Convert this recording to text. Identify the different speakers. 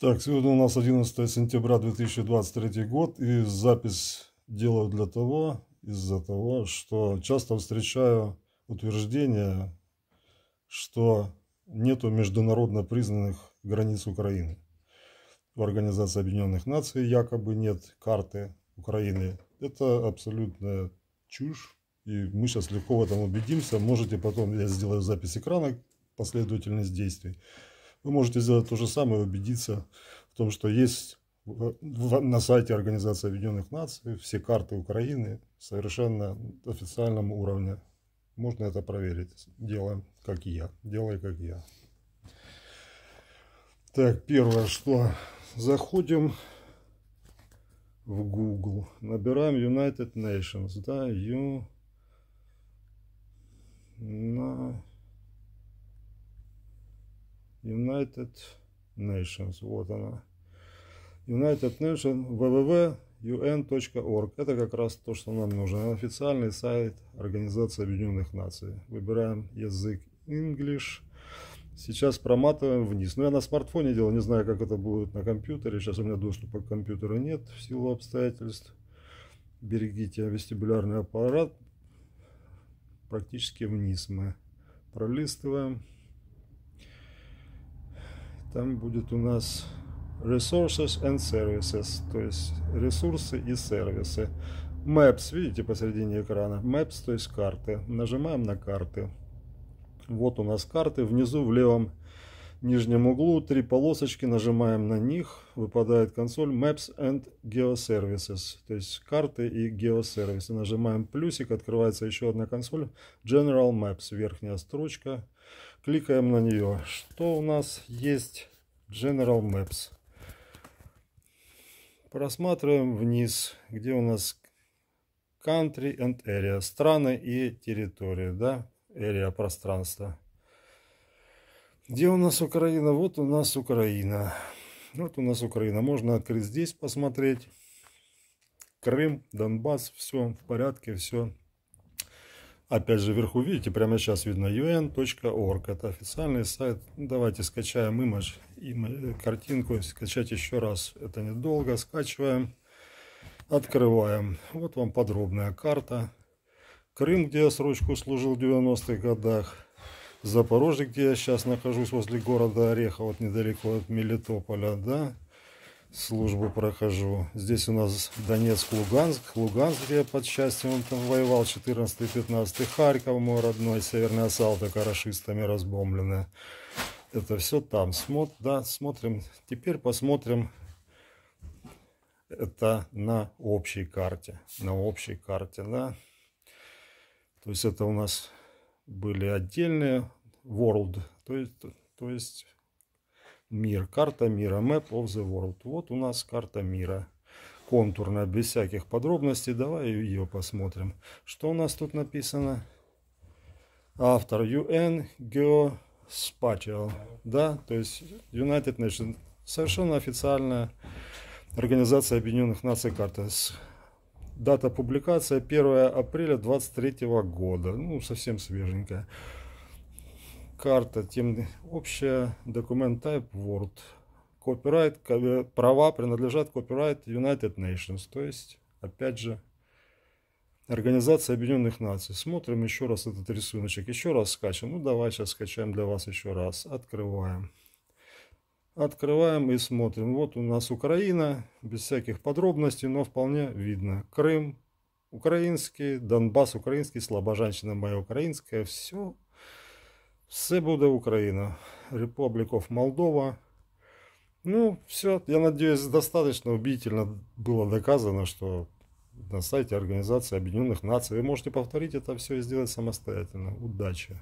Speaker 1: Так, сегодня у нас 11 сентября 2023 год, и запись делаю для того, из-за того, что часто встречаю утверждение, что нету международно признанных границ Украины. В Организации Объединенных Наций якобы нет карты Украины. Это абсолютная чушь, и мы сейчас легко в этом убедимся. Можете потом, я сделаю запись экрана, последовательность действий. Вы можете сделать то же самое убедиться в том, что есть на сайте Организации Объединенных Наций все карты Украины совершенно официальном уровне. Можно это проверить. Делаем, как я. Делай, как я. Так, первое, что заходим в Google, набираем United Nations, да, United United Nations. Вот она. United Nations www.un.org. Это как раз то, что нам нужно. Официальный сайт Организации Объединенных Наций. Выбираем язык English. Сейчас проматываем вниз. Но ну, я на смартфоне делал, не знаю, как это будет на компьютере. Сейчас у меня доступа к компьютеру нет в силу обстоятельств. Берегите вестибулярный аппарат. Практически вниз мы пролистываем. Там будет у нас Resources and Services, то есть ресурсы и сервисы. Maps, видите посередине экрана? Maps, то есть карты. Нажимаем на карты. Вот у нас карты. Внизу в левом нижнем углу три полосочки. Нажимаем на них. Выпадает консоль Maps and Geoservices. То есть карты и геосервисы. Нажимаем плюсик. Открывается еще одна консоль. General Maps. Верхняя строчка. Кликаем на нее. Что у нас есть? General Maps. Просматриваем вниз, где у нас country and area, страны и территории, да, area, пространство. Где у нас Украина? Вот у нас Украина. Вот у нас Украина. Можно открыть здесь, посмотреть. Крым, Донбасс, все в порядке, все Опять же, вверху видите, прямо сейчас видно un.org. Это официальный сайт. Ну, давайте скачаем image, image, картинку. Скачать еще раз. Это недолго. Скачиваем. Открываем. Вот вам подробная карта. Крым, где я срочку служил в 90-х годах. Запорожье, где я сейчас нахожусь, возле города Ореха, вот недалеко от Мелитополя, да службу прохожу. Здесь у нас Донецк, Луганск. Луганск, я под счастьем он там воевал, 14-15. Харьков, мой родной, Северная Салта, карашистами разбомбленная. Это все там. Смот, да, смотрим. Теперь посмотрим это на общей карте. На общей карте, да. То есть это у нас были отдельные world, то есть, то есть мир. Карта мира. Map of the World. Вот у нас карта мира. контурная, без всяких подробностей. Давай ее посмотрим. Что у нас тут написано? Автор UN Geospatial. Да, то есть United Nations. Совершенно официальная Организация Объединенных Наций карта. Дата публикации 1 апреля 23 года. Ну, совсем свеженькая карта, тем общая, документ type Word. Копирайт, права принадлежат копирайт United Nations, то есть, опять же, Организация Объединенных Наций. Смотрим еще раз этот рисуночек, еще раз скачем. Ну, давай сейчас скачаем для вас еще раз. Открываем. Открываем и смотрим. Вот у нас Украина, без всяких подробностей, но вполне видно. Крым украинский, Донбасс украинский, Слобожанщина моя украинская. Все все будет Украина, Republic Молдова, Ну, все. Я надеюсь, достаточно убедительно было доказано, что на сайте Организации Объединенных Наций вы можете повторить это все и сделать самостоятельно. Удачи!